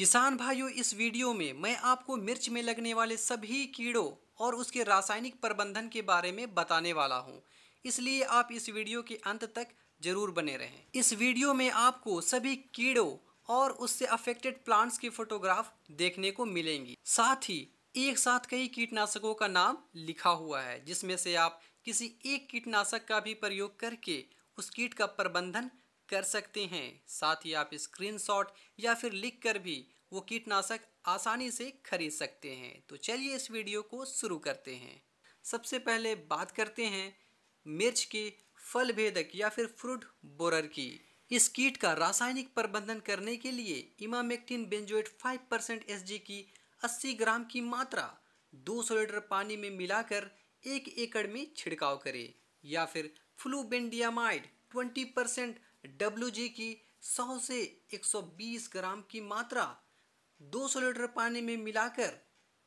किसान भाइयों इस वीडियो में मैं आपको मिर्च में लगने वाले सभी कीड़ों और उसके रासायनिक प्रबंधन के बारे में बताने वाला हूँ इसलिए आप इस वीडियो के अंत तक जरूर बने रहें इस वीडियो में आपको सभी कीड़ों और उससे अफेक्टेड प्लांट्स की फोटोग्राफ देखने को मिलेंगी साथ ही एक साथ कई कीटनाशकों का नाम लिखा हुआ है जिसमें से आप किसी एक कीटनाशक का भी प्रयोग करके उस कीट का प्रबंधन कर सकते हैं साथ ही आप स्क्रीनशॉट या फिर लिखकर भी वो कीटनाशक आसानी से खरीद सकते हैं तो चलिए इस वीडियो को शुरू करते हैं सबसे पहले बात करते हैं मिर्च के फल भेदक या फिर फ्रूट बोरर की इस कीट का रासायनिक प्रबंधन करने के लिए इमामेक्टिन बेंजोइट 5 परसेंट एस की 80 ग्राम की मात्रा 200 लीटर पानी में मिलाकर एक एकड़ में छिड़काव करें या फिर फ्लूबेंडियामाइड 20 परसेंट डब्ल्यू की 100 से 120 ग्राम की मात्रा 200 लीटर पानी में मिलाकर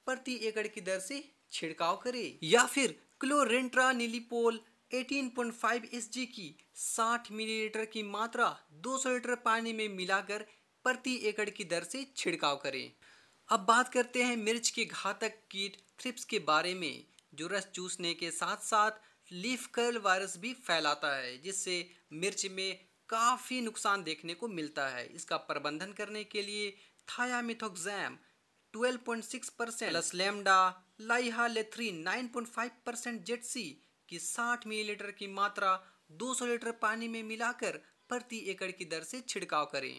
प्रति एकड़ की दर से छिड़काव करें या फिर क्लोरेंट्रा नीलीपोल 18.5 एसजी की 60 मिलीलीटर की मात्रा 200 लीटर पानी में मिलाकर प्रति एकड़ की दर से छिड़काव करें अब बात करते हैं मिर्च के घातक कीट थ्रिप्स के बारे में जो रस चूसने के साथ साथ लीफ कर्ल वायरस भी फैलाता है जिससे मिर्च में काफ़ी नुकसान देखने को मिलता है इसका प्रबंधन करने के लिए thiamethoxam 12.6 percent plus lambda cyhalothrin 9.5 percent ZC की 60 मिलीलीटर की मात्रा 200 लीटर पानी में मिलाकर प्रति एकड़ की दर से छिड़काव करें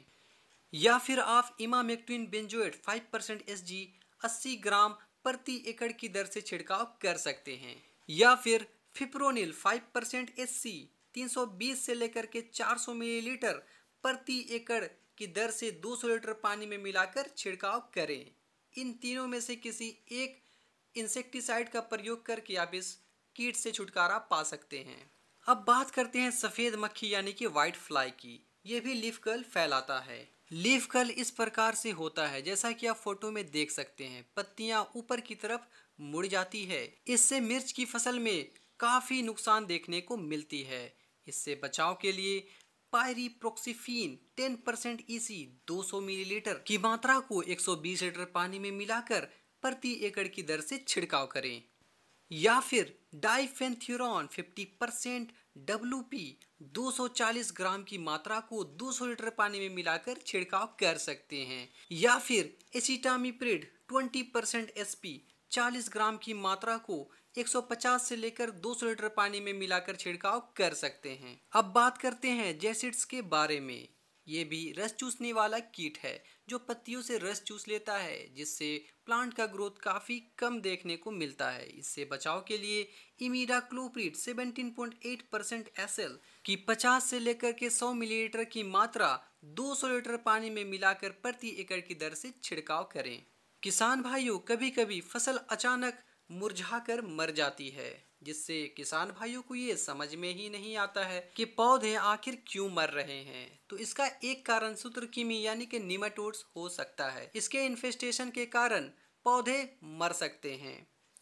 या फिर आप emamectin benzoate 5 percent S G gram प्रति एकड़ की दर से छिड़काव कर सकते हैं या फिर फिप्रोनिल 5 परसेंट एस सी 320 से लेकर के 400 मिलीलीटर प्रति एकड़ की दर से 200 लीटर पानी में मिलाकर छिड़काव करें इन तीनों में से किसी एक इंसेक्टिसाइड का प्रयोग करके आप इस कीट से छुटकारा पा सकते हैं अब बात करते हैं सफ़ेद मक्खी यानी कि वाइट फ्लाई की ये भी लीफ कर्ल फैलाता है लीफ कर्ल इस प्रकार से होता है जैसा कि आप फोटो में देख सकते हैं पत्तियां ऊपर की तरफ मुड़ जाती है इससे मिर्च की फसल में काफ़ी नुकसान देखने को मिलती है इससे बचाव के लिए pyriproxyfen ten percent EC e दो मिलीलीटर की मात्रा को 120 लीटर पानी में मिलाकर प्रति एकड़ की दर से छिड़काव करें या फिर डाइफेंथ्यूरॉन 50% परसेंट डब्लू 240 ग्राम की मात्रा को 200 लीटर पानी में मिलाकर छिड़काव कर सकते हैं या फिर एसिटामिप्रिड 20% एसपी 40 ग्राम की मात्रा को 150 से लेकर 200 लीटर पानी में मिलाकर छिड़काव कर सकते हैं अब बात करते हैं जेसिड्स के बारे में ये भी रस चूसने वाला कीट है जो पत्तियों से रस चूस लेता है जिससे प्लांट का ग्रोथ काफ़ी कम देखने को मिलता है इससे बचाव के लिए इमीरा क्लोप्रीट 17.8 परसेंट एस की 50 से लेकर के 100 मिलीलीटर की मात्रा 200 लीटर पानी में मिलाकर प्रति एकड़ की दर से छिड़काव करें किसान भाइयों कभी कभी फसल अचानक मुरझाकर मर जाती है जिससे किसान भाइयों को ये समझ में ही नहीं आता है कि पौधे आखिर क्यों मर रहे हैं तो इसका एक कारण सूत्र किमी यानी कि निमाटोड्स हो सकता है इसके इन्फेस्टेशन के कारण पौधे मर सकते हैं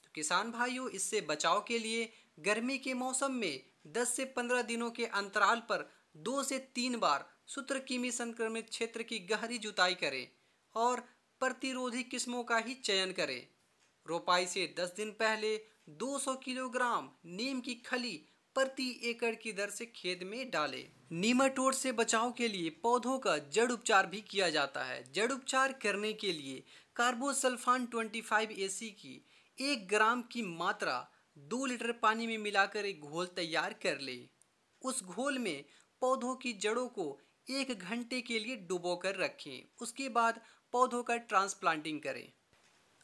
तो किसान भाइयों इससे बचाव के लिए गर्मी के मौसम में 10 से 15 दिनों के अंतराल पर दो से तीन बार सूत्र संक्रमित क्षेत्र की गहरी जुताई करें और प्रतिरोधी किस्मों का ही चयन करें रोपाई से 10 दिन पहले 200 किलोग्राम नीम की खली प्रति एकड़ की दर से खेत में डालें नीमाटोड से बचाव के लिए पौधों का जड़ उपचार भी किया जाता है जड़ उपचार करने के लिए कार्बोसल्फान 25 एसी की एक ग्राम की मात्रा दो लीटर पानी में मिलाकर एक घोल तैयार कर ले उस घोल में पौधों की जड़ों को एक घंटे के लिए डुबो कर रखें उसके बाद पौधों का ट्रांसप्लांटिंग करें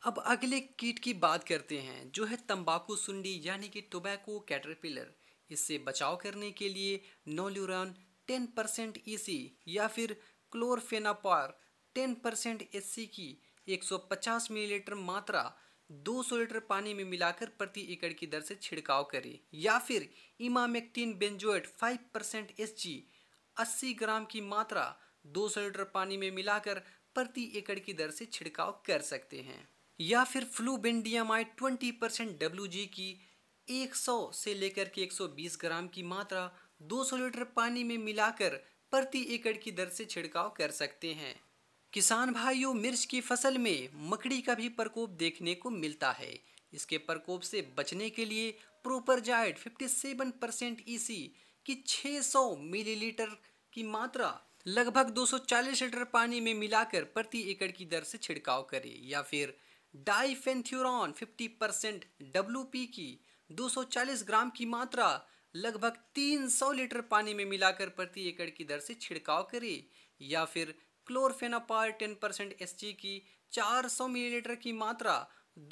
अब अगले कीट की बात करते हैं जो है तंबाकू सुंडी यानी कि टोबैको कैटरपिलर इससे बचाव करने के लिए novaluron ten percent E e या फिर क्लोरफेनापार टेन परसेंट की 150 मिलीलीटर मात्रा 200 लीटर पानी में मिलाकर प्रति एकड़ की दर से छिड़काव करें या फिर इमामेक्टिन बेंजोएट 5 परसेंट 80 ग्राम की मात्रा 200 लीटर पानी में मिलाकर प्रति एकड़ की दर से छिड़काव कर सकते हैं या फिर फ्लूबेंडियामाइड 20 परसेंट डब्ल्यू की 100 से लेकर के 120 ग्राम की मात्रा 200 लीटर पानी में मिलाकर प्रति एकड़ की दर से छिड़काव कर सकते हैं किसान भाइयों मिर्च की फसल में मकड़ी का भी प्रकोप देखने को मिलता है इसके प्रकोप से बचने के लिए प्रोपरजाइड 57 परसेंट ई e की 600 मिलीलीटर की मात्रा लगभग 240 लीटर पानी में मिलाकर प्रति एकड़ की दर से छिड़काव करें या फिर डाईफेंथ्यूरॉन 50 परसेंट डब्ल्यू की 240 ग्राम की मात्रा लगभग 300 लीटर पानी में मिलाकर प्रति एकड़ की दर से छिड़काव करें या फिर क्लोरफेनापार 10 परसेंट एस की 400 मिलीलीटर की मात्रा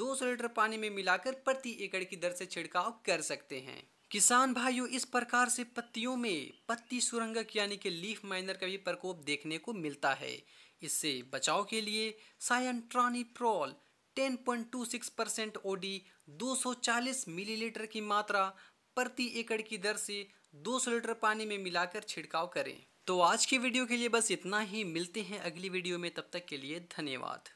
200 लीटर पानी में मिलाकर प्रति एकड़ की दर से छिड़काव कर सकते हैं किसान भाइयों इस प्रकार से पत्तियों में पत्ती सुरंगक यानी कि लीफ माइनर का भी प्रकोप देखने को मिलता है इससे बचाव के लिए टू 10.26 परसेंट ओडी 240 मिलीलीटर की मात्रा प्रति एकड़ की दर से 200 लीटर पानी में मिलाकर छिड़काव करें तो आज की वीडियो के लिए बस इतना ही मिलते हैं अगली वीडियो में तब तक के लिए धन्यवाद